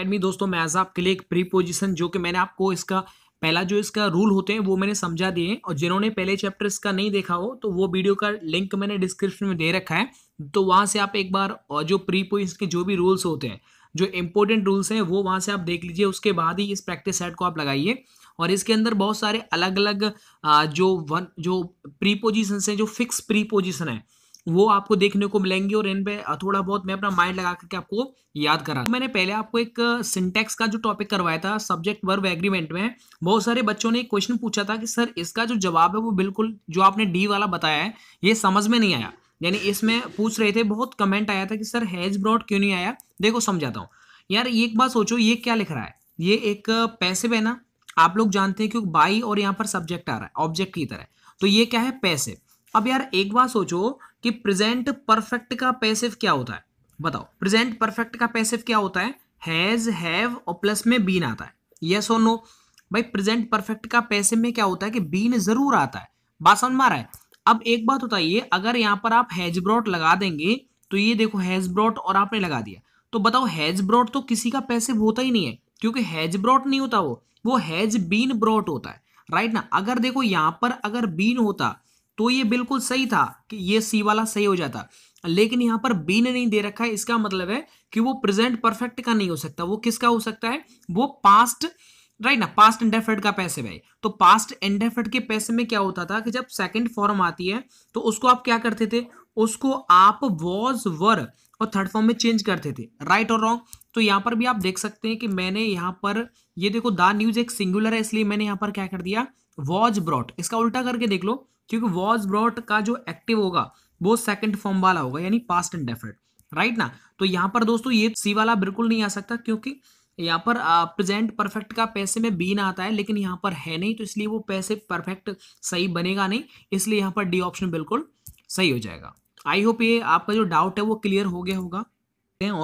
academy दोस्तों मैं आज आपके लिए एक प्रीपोजिशन जो कि मैंने आपको इसका पहला जो इसका रूल होते हैं वो मैंने समझा दिए हैं और जिन्होंने पहले चैप्टर इसका नहीं देखा हो तो वो वीडियो का लिंक मैंने डिस्क्रिप्शन में दे रखा है तो वहाँ से आप एक बार और जो प्री पोजिशन के जो भी रूल्स होते हैं जो इंपॉर्टेंट रूल्स हैं वो वहाँ से आप देख लीजिए उसके बाद ही इस प्रैक्टिस सेट को आप लगाइए और इसके अंदर बहुत सारे अलग अलग जो वन जो प्री पोजिशन हैं जो फिक्स प्री पोजिशन है वो आपको देखने को मिलेंगी और इन पे थोड़ा बहुत मैं अपना माइंड लगा करके आपको याद करा मैंने पहले आपको एक सिंटेक्स का जो टॉपिक करवाया था सब्जेक्ट वर्ब एग्रीमेंट में बहुत सारे बच्चों ने क्वेश्चन पूछा था कि सर इसका जो जवाब है वो बिल्कुल जो आपने डी वाला बताया है ये समझ में नहीं आया यानी इसमें पूछ रहे थे बहुत कमेंट आया था कि सर हैज ब्रॉड क्यों नहीं आया देखो समझाता हूँ यार एक बात सोचो ये क्या लिख रहा है ये एक पैसे है ना आप लोग जानते हैं कि बाई और यहाँ पर सब्जेक्ट आ रहा है ऑब्जेक्ट की तरह तो ये क्या है पैसे अब यार एक बार सोचो कि प्रेजेंट परफेक्ट का पैसिव क्या होता है बताओ प्रेजेंट परफेक्ट का पैसिव क्या होता है हैज हैव और प्लस में बीन आता है यस और नो भाई प्रेजेंट परफेक्ट का पैसिव में क्या होता है कि बीन जरूर आता है बात समझ में आ रहा है अब एक बात बताइए अगर यहाँ पर आप हैज ब्रॉट लगा देंगे तो ये देखो हैज ब्रॉट और आपने लगा दिया तो बताओ हैज ब्रॉट तो किसी का पैसिव होता ही नहीं है क्योंकि हैज ब्रॉट नहीं होता वो वो हैज बीन ब्रॉट होता है राइट ना अगर देखो यहाँ पर अगर बीन होता तो ये बिल्कुल सही था कि ये सी वाला सही हो जाता लेकिन यहाँ पर बी ने नहीं दे रखा है इसका मतलब है कि वो प्रेजेंट परफेक्ट का नहीं हो सकता वो किसका हो सकता है वो पास्ट राइट ना पास्ट इंडेफिनेट का पैसे भाई तो पास्ट इंडेफिनेट के पैसे में क्या होता था कि जब सेकंड फॉर्म आती है तो उसको आप क्या करते थे उसको आप वॉज वर और थर्ड फॉर्म में चेंज करते थे राइट और रॉन्ग तो यहाँ पर भी आप देख सकते हैं कि मैंने यहाँ पर ये देखो द न्यूज एक सिंगुलर है इसलिए मैंने यहाँ पर क्या कर दिया वॉज ब्रॉट इसका उल्टा करके देख लो क्योंकि वॉज ब्रॉट का जो एक्टिव होगा वो सेकंड फॉर्म वाला होगा यानी पास्ट एंड डेफिनेट राइट ना तो यहाँ पर दोस्तों ये सी वाला बिल्कुल नहीं आ सकता क्योंकि यहाँ पर प्रेजेंट परफेक्ट का पैसे में बी ना आता है लेकिन यहाँ पर है नहीं तो इसलिए वो पैसे परफेक्ट सही बनेगा नहीं इसलिए यहाँ पर डी ऑप्शन बिल्कुल सही हो जाएगा आई होप ये आपका जो डाउट है वो क्लियर हो गया होगा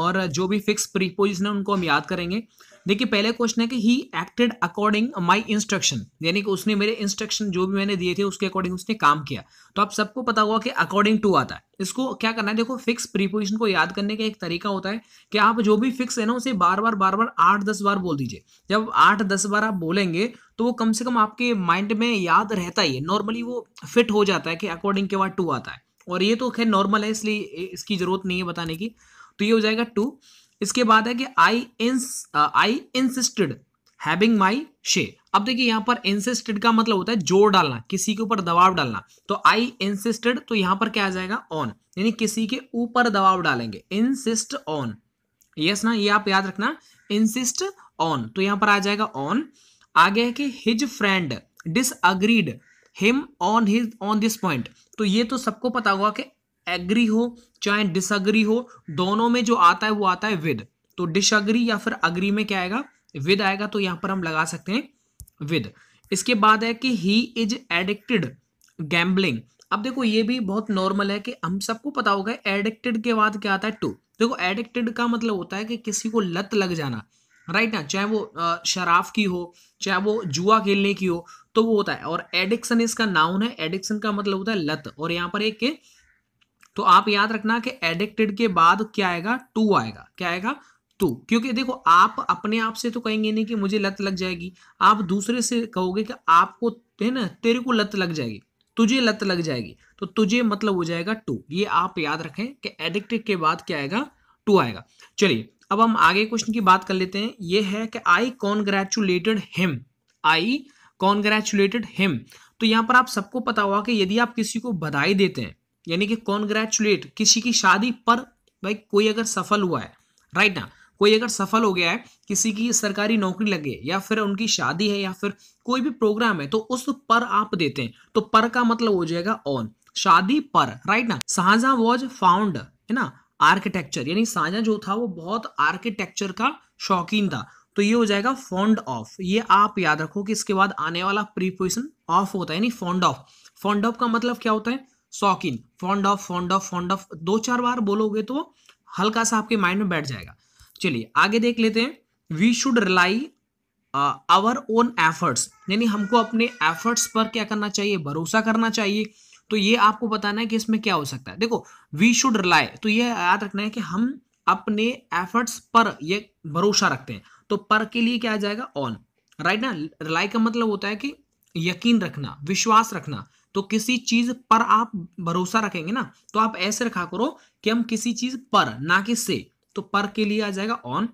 और जो भी फिक्स प्रीपोजिशन है उनको हम याद करेंगे देखिए पहले क्वेश्चन है कि he acted according my instruction यानी कि उसने मेरे इंस्ट्रक्शन जो भी मैंने दिए थे उसके अकॉर्डिंग उसने काम किया तो आप सबको पता होगा कि अकॉर्डिंग टू आता है इसको क्या करना है देखो फिक्स प्रीपोजिशन को याद करने का एक तरीका होता है कि आप जो भी फिक्स है ना उसे बार बार बार बार आठ दस बार बोल दीजिए जब आठ दस बार आप बोलेंगे तो वो कम से कम आपके माइंड में याद रहता ही है नॉर्मली वो फिट हो जाता है कि अकॉर्डिंग के बाद टू आता है और ये तो खैर नॉर्मल है इसलिए इसकी ज़रूरत नहीं है बताने की तो ये हो जाएगा टू इसके बाद है कि आई इंस आई इंसिस्टेड हैविंग माई शे अब देखिए यहां पर इंसिस्टेड का मतलब होता है जोर डालना किसी के ऊपर दबाव डालना तो आई इंसिस्टेड तो यहां पर क्या आ जाएगा ऑन यानी किसी के ऊपर दबाव डालेंगे इंसिस्ट ऑन यस ना ये आप याद रखना इंसिस्ट ऑन तो यहां पर आ जाएगा ऑन आगे है कि his friend disagreed him on his on this point तो ये तो सबको पता होगा कि एग्री हो चाहे डिसअग्री हो दोनों में जो आता है वो आता है विद तो डिसअग्री या फिर अग्री में क्या आएगा विद आएगा तो यहां पर हम लगा सकते हैं विद इसके बाद है कि ही इज एडिक्टेड गैम्बलिंग अब देखो ये भी बहुत नॉर्मल है कि हम सबको पता होगा एडिक्टेड के बाद क्या आता है टू देखो एडिक्टेड का मतलब होता है कि किसी को लत लग जाना राइट ना चाहे वो शराब की हो चाहे वो जुआ खेलने की हो तो वो होता है और एडिक्शन इसका नाउन है एडिक्शन का मतलब होता है लत और यहाँ पर एक तो आप याद रखना कि एडिक्टेड के बाद क्या आएगा टू आएगा क्या आएगा टू क्योंकि देखो आप अपने आप से तो कहेंगे नहीं कि मुझे लत लग जाएगी आप दूसरे से कहोगे कि आपको है ना तेरे को लत लग जाएगी तुझे लत लग जाएगी तो तुझे मतलब हो जाएगा टू ये आप याद रखें कि एडिक्टेड के बाद क्या आएगा टू आएगा चलिए अब हम आगे क्वेश्चन की बात कर लेते हैं ये है कि I congratulated him I congratulated him तो यहाँ पर आप सबको पता हुआ कि यदि आप किसी को बधाई देते हैं यानी कि कॉन्ग्रेचुलेट किसी की शादी पर भाई कोई अगर सफल हुआ है राइट ना कोई अगर सफल हो गया है किसी की सरकारी नौकरी लगे या फिर उनकी शादी है या फिर कोई भी प्रोग्राम है तो उस पर आप देते हैं तो पर का मतलब हो जाएगा ऑन शादी पर राइट ना साझा वॉज फाउंड है ना आर्किटेक्चर यानी साझा जो था वो बहुत आर्किटेक्चर का शौकीन था तो ये हो जाएगा फॉन्ड ऑफ ये आप याद रखो कि इसके बाद आने वाला प्रीपोजिशन ऑफ होता है यानी फॉन्ड ऑफ फॉन्ड ऑफ का मतलब क्या होता है शौकीन fond of fond of fond of दो चार बार बोलोगे तो हल्का सा आपके माइंड में बैठ जाएगा चलिए आगे देख लेते हैं we should rely our own efforts यानी हमको अपने एफर्ट्स पर क्या करना चाहिए भरोसा करना चाहिए तो ये आपको बताना है कि इसमें क्या हो सकता है देखो वी शुड रिलाई तो ये याद रखना है कि हम अपने एफर्ट्स पर ये भरोसा रखते हैं तो पर के लिए क्या आ जाएगा ऑन राइट ना रिलाई का मतलब होता है कि यकीन रखना विश्वास रखना तो किसी चीज पर आप भरोसा रखेंगे ना तो आप ऐसे रखा करो कि हम किसी चीज पर ना कि से तो पर के लिए आ जाएगा ऑन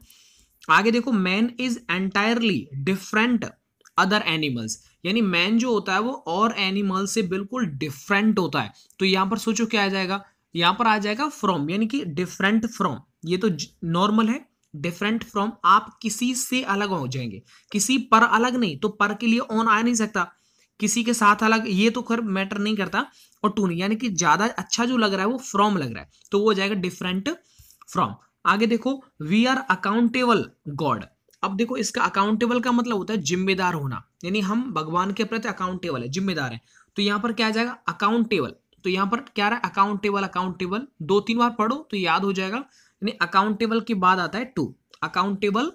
आगे देखो man is entirely different other animals यानी मैन जो होता है वो और एनिमल से बिल्कुल डिफरेंट होता है तो यहां पर सोचो क्या आ जाएगा यहां पर आ जाएगा फ्रॉम यानी कि डिफरेंट फ्रॉम ये तो नॉर्मल है डिफरेंट फ्रॉम आप किसी से अलग हो जाएंगे किसी पर अलग नहीं तो पर के लिए ऑन आ नहीं सकता किसी के साथ अलग ये तो खैर मैटर नहीं करता और टू नहीं यानी कि ज़्यादा अच्छा जो लग रहा है वो फ्रॉम लग रहा है तो वो हो जाएगा डिफरेंट फ्रॉम आगे देखो वी आर अकाउंटेबल गॉड अब देखो इसका अकाउंटेबल का मतलब होता है जिम्मेदार होना यानी हम भगवान के प्रति अकाउंटेबल है जिम्मेदार है तो यहाँ पर क्या आ जाएगा अकाउंटेबल तो यहाँ पर क्या रहा अकाउंटेबल अकाउंटेबल दो तीन बार पढ़ो तो याद हो जाएगा यानी अकाउंटेबल के बाद आता है टू अकाउंटेबल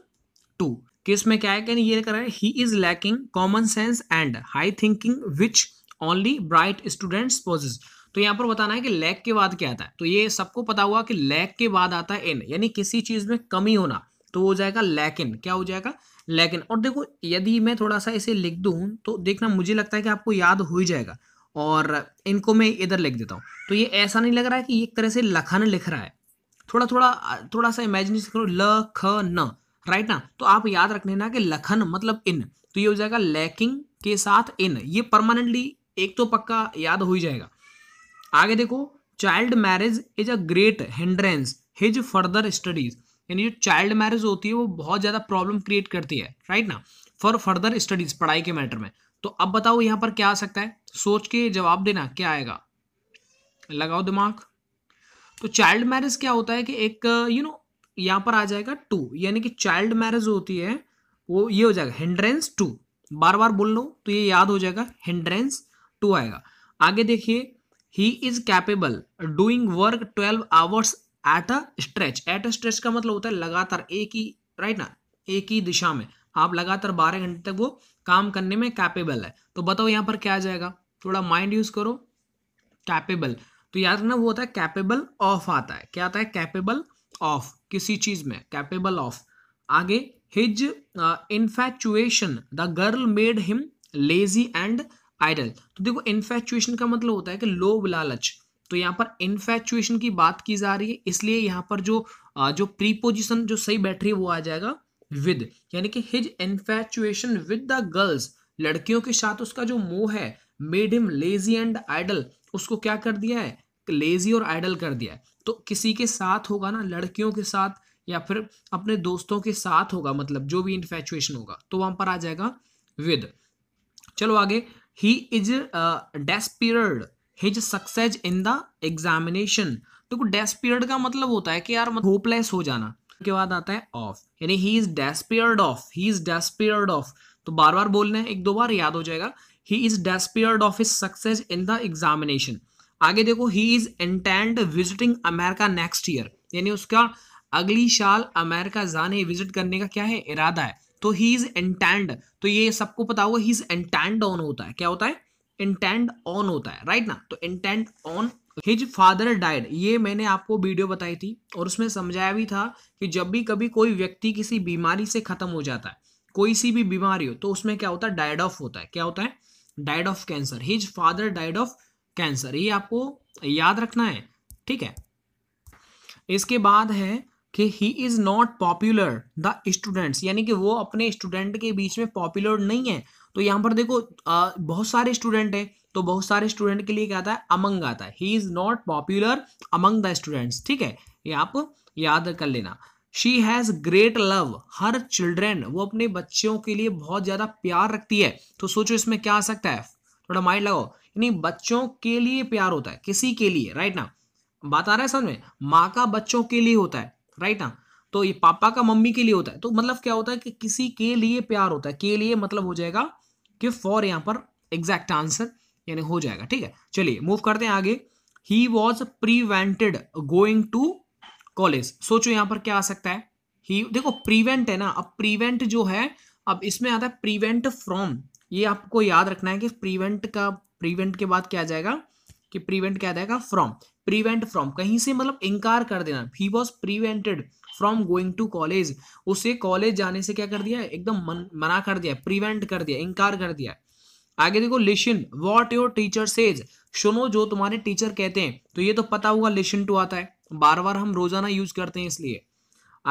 टू किस में क्या है कि ये कर रहा है he is lacking common sense and high thinking which only bright students possess तो यहाँ पर बताना है कि लैक के बाद क्या आता है तो ये सबको पता हुआ कि लैक के बाद आता है इन यानी किसी चीज़ में कमी होना तो हो जाएगा लैक इन क्या हो जाएगा लैक इन और देखो यदि मैं थोड़ा सा इसे लिख दूँ तो देखना मुझे लगता है कि आपको याद हो ही जाएगा और इनको मैं इधर लिख देता हूँ तो ये ऐसा नहीं लग रहा है कि एक तरह से लखन लिख रहा है थोड़ा थोड़ा थोड़ा सा इमेजिनेशन करो ल ख न राइट ना तो आप याद रख लेना कि लखन मतलब इन तो ये हो जाएगा लैकिंग के साथ इन ये परमानेंटली एक तो पक्का याद हो ही जाएगा आगे देखो child marriage is a great hindrance his further studies यानी जो चाइल्ड मैरिज होती है वो बहुत ज़्यादा प्रॉब्लम क्रिएट करती है राइट ना फॉर फर्दर स्टडीज पढ़ाई के मैटर में तो अब बताओ यहां पर क्या आ सकता है सोच के जवाब देना क्या आएगा लगाओ दिमाग तो चाइल्ड मैरिज क्या होता है कि एक यू नो यहाँ पर आ जाएगा टू यानी कि चाइल्ड मैरिज होती है वो ये हो जाएगा हिंड्रेंस टू बार बार बोल लो तो ये याद हो जाएगा हिंड्रेंस टू आएगा आगे देखिए he is capable doing work twelve hours at a stretch at a stretch का मतलब होता है लगातार एक ही राइट ना एक ही दिशा में आप लगातार बारह घंटे तक वो काम करने में कैपेबल है तो बताओ यहाँ पर क्या आ जाएगा थोड़ा माइंड यूज करो कैपेबल तो याद रखना वो होता है कैपेबल ऑफ आता है क्या आता है कैपेबल ऑफ किसी चीज में कैपेबल ऑफ आगे his infatuation the girl made him lazy and idle तो देखो इनफेचुएशन का मतलब होता है कि लोभ लालच तो यहाँ पर इनफेचुएशन की बात की जा रही है इसलिए यहाँ पर जो uh, जो प्रीपोजिशन जो सही बैठ रही है वो आ जाएगा विद यानी कि his infatuation with the girls लड़कियों के साथ उसका जो मोह है made him lazy and idle उसको क्या कर दिया है लेजी और आइडल कर दिया है तो किसी के साथ होगा ना लड़कियों के साथ या फिर अपने दोस्तों के साथ होगा मतलब जो भी इन्फेचुएशन होगा तो वहां पर आ जाएगा विद चलो आगे he is despaired his success in the examination देखो डेस्पियर्ड का मतलब होता है कि यार मतलब होपलेस हो जाना के बाद आता है ऑफ यानी he is despaired of he is despaired of तो बार बार बोलना है एक दो बार याद हो जाएगा he is despaired of his success in the examination आगे देखो he is intend visiting America next year यानी उसका अगली साल अमेरिका जाने विजिट करने का क्या है इरादा है तो ही इज इंटेंड तो ये सबको पता होगा ही इज इंटेंड ऑन होता है क्या होता है इंटेंड ऑन होता है राइट ना तो intend on his father died ये मैंने आपको वीडियो बताई थी और उसमें समझाया भी था कि जब भी कभी कोई व्यक्ति किसी बीमारी से खत्म हो जाता है कोई सी भी बीमारी हो तो उसमें क्या होता है डाइड ऑफ होता है क्या होता है died of cancer his father died of cancer ये आपको याद रखना है ठीक है इसके बाद है कि he is not popular the students यानी कि वो अपने स्टूडेंट के बीच में पॉपुलर नहीं है तो यहां पर देखो आ, बहुत सारे स्टूडेंट हैं तो बहुत सारे स्टूडेंट के लिए क्या आता है अमंग आता है he is not popular among the students ठीक है ये आप याद कर लेना she has great love her children वो अपने बच्चों के लिए बहुत ज़्यादा प्यार रखती है तो सोचो इसमें क्या आ सकता है थोड़ा माइंड लगाओ यानी बच्चों के लिए प्यार होता है किसी के लिए राइट ना बात आ रहा है समझ में माँ का बच्चों के लिए होता है राइट ना तो ये पापा का मम्मी के लिए होता है तो मतलब क्या होता है कि किसी के लिए प्यार होता है के लिए मतलब हो जाएगा कि फॉर यहाँ पर एग्जैक्ट आंसर यानी हो जाएगा ठीक है चलिए मूव करते हैं आगे he was prevented going to college सोचो यहाँ पर क्या आ सकता है ही देखो प्रीवेंट है ना अब प्रीवेंट जो है अब इसमें आता है प्रीवेंट फ्रॉम ये आपको याद रखना है कि प्रीवेंट का प्रीवेंट के बाद क्या आ जाएगा कि प्रीवेंट क्या जाएगा फ्रॉम प्रीवेंट फ्रॉम कहीं से मतलब इंकार कर देना he was prevented from going to college उसे कॉलेज जाने से क्या कर दिया एकदम मना कर दिया प्रीवेंट कर दिया इंकार कर दिया आगे देखो listen what your teacher says सुनो जो तुम्हारे टीचर कहते हैं तो ये तो पता हुआ लिशन टू आता है बार बार हम रोजाना यूज करते हैं इसलिए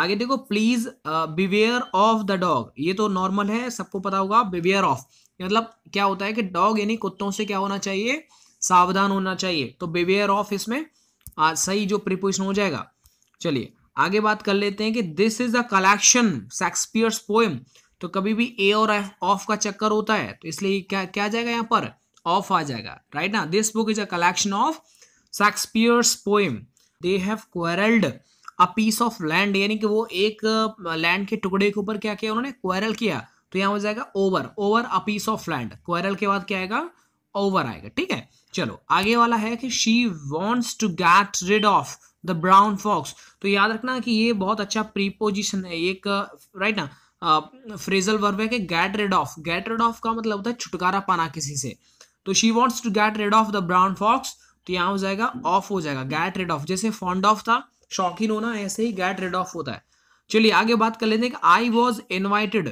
आगे देखो please beware of the dog ये तो नॉर्मल है सबको पता होगा बिवेयर ऑफ मतलब क्या होता है कि डॉग यानी कुत्तों से क्या होना चाहिए सावधान होना चाहिए तो बेवेयर ऑफ इसमें आ, सही जो प्रिपोजिशन हो जाएगा चलिए आगे बात कर लेते हैं कि this is a collection Shakespeare's poem तो कभी भी ए और ऑफ का चक्कर होता है तो इसलिए क्या क्या जाएगा यहाँ पर ऑफ आ जाएगा राइट ना this book is a collection of Shakespeare's poem they have quarrelled a piece of land यानी कि वो एक लैंड के टुकड़े के ऊपर क्या किया उन्होंने क्वेरल किया तो यहां हो जाएगा over over a piece of land quarrel के बाद क्या आएगा ओवर आएगा ठीक है चलो आगे वाला है कि she wants to get rid of the brown fox तो याद रखना कि ये बहुत अच्छा प्रीपोजिशन है एक राइट ना फ्रेजल वर्ब है कि get rid of get rid of का मतलब होता है छुटकारा पाना किसी से तो she wants to get rid of the brown fox तो यहाँ हो जाएगा ऑफ हो जाएगा गैट रेड ऑफ जैसे फॉन्ड ऑफ था शौकीन होना ऐसे ही गैट रेड ऑफ होता है चलिए आगे बात कर लेते हैं कि I was invited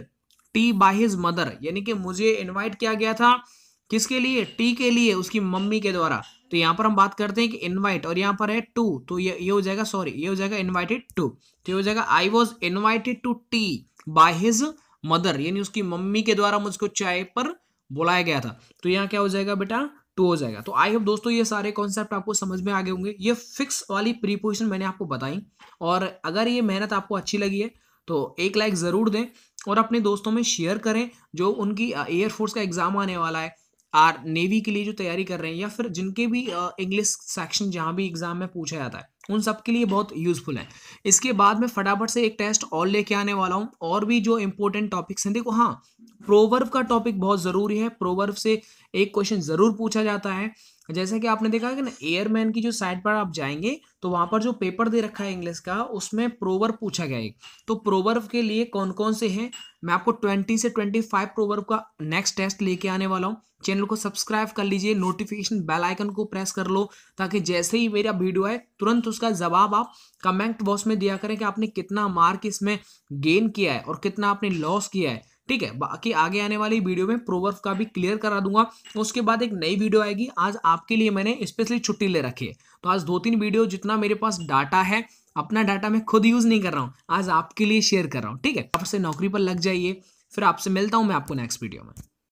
tea by his mother यानी कि मुझे इनवाइट किया गया था किसके लिए टी के लिए उसकी मम्मी के द्वारा तो यहाँ पर हम बात करते हैं कि इनवाइट और यहाँ पर है टू तो ये ये हो जाएगा सॉरी ये हो जाएगा इनवाइटेड टू तो ये हो जाएगा I was invited to tea by his mother यानी उसकी मम्मी के द्वारा मुझको चाय पर बुलाया गया था तो यहाँ क्या हो जाएगा बेटा टू हो जाएगा तो आई होप दोस्तों ये सारे कॉन्सेप्ट आपको समझ में आ गए होंगे ये फिक्स वाली प्रीपोजिशन मैंने आपको बताई और अगर ये मेहनत आपको अच्छी लगी है तो एक लाइक ज़रूर दें और अपने दोस्तों में शेयर करें जो उनकी एयरफोर्स का एग्ज़ाम आने वाला है आर नेवी के लिए जो तैयारी कर रहे हैं या फिर जिनके भी इंग्लिश सेक्शन जहाँ भी एग्ज़ाम में पूछा जाता है उन सब के लिए बहुत यूजफुल है इसके बाद में फटाफट से एक टेस्ट और लेके आने वाला हूँ और भी जो इंपॉर्टेंट टॉपिक्स हैं देखो हाँ प्रोवर्व का टॉपिक बहुत ज़रूरी है प्रोवर्व से एक क्वेश्चन ज़रूर पूछा जाता है जैसा कि आपने देखा कि ना एयरमैन की जो साइड पर आप जाएंगे तो वहाँ पर जो पेपर दे रखा है इंग्लिश का उसमें प्रोवर्व पूछा गया एक तो प्रोवर्व के लिए कौन कौन से हैं मैं आपको ट्वेंटी से ट्वेंटी फाइव प्रोवर्व का नेक्स्ट टेस्ट लेके आने वाला हूँ चैनल को सब्सक्राइब कर लीजिए नोटिफिकेशन बेल आइकन को प्रेस कर लो ताकि जैसे ही मेरा वीडियो आए तुरंत उसका जवाब आप कमेंट बॉक्स में दिया करें कि आपने कितना मार्क इसमें गेन किया है और कितना आपने लॉस किया है ठीक है बाकी आगे आने वाली वीडियो में प्रोवर्फ का भी क्लियर करा दूंगा उसके बाद एक नई वीडियो आएगी आज आपके लिए मैंने स्पेशली छुट्टी ले रखी है तो आज दो तीन वीडियो जितना मेरे पास डाटा है अपना डाटा मैं खुद यूज़ नहीं कर रहा हूँ आज आपके लिए शेयर कर रहा हूँ ठीक है आपसे नौकरी पर लग जाइए फिर आपसे मिलता हूँ मैं आपको नेक्स्ट वीडियो में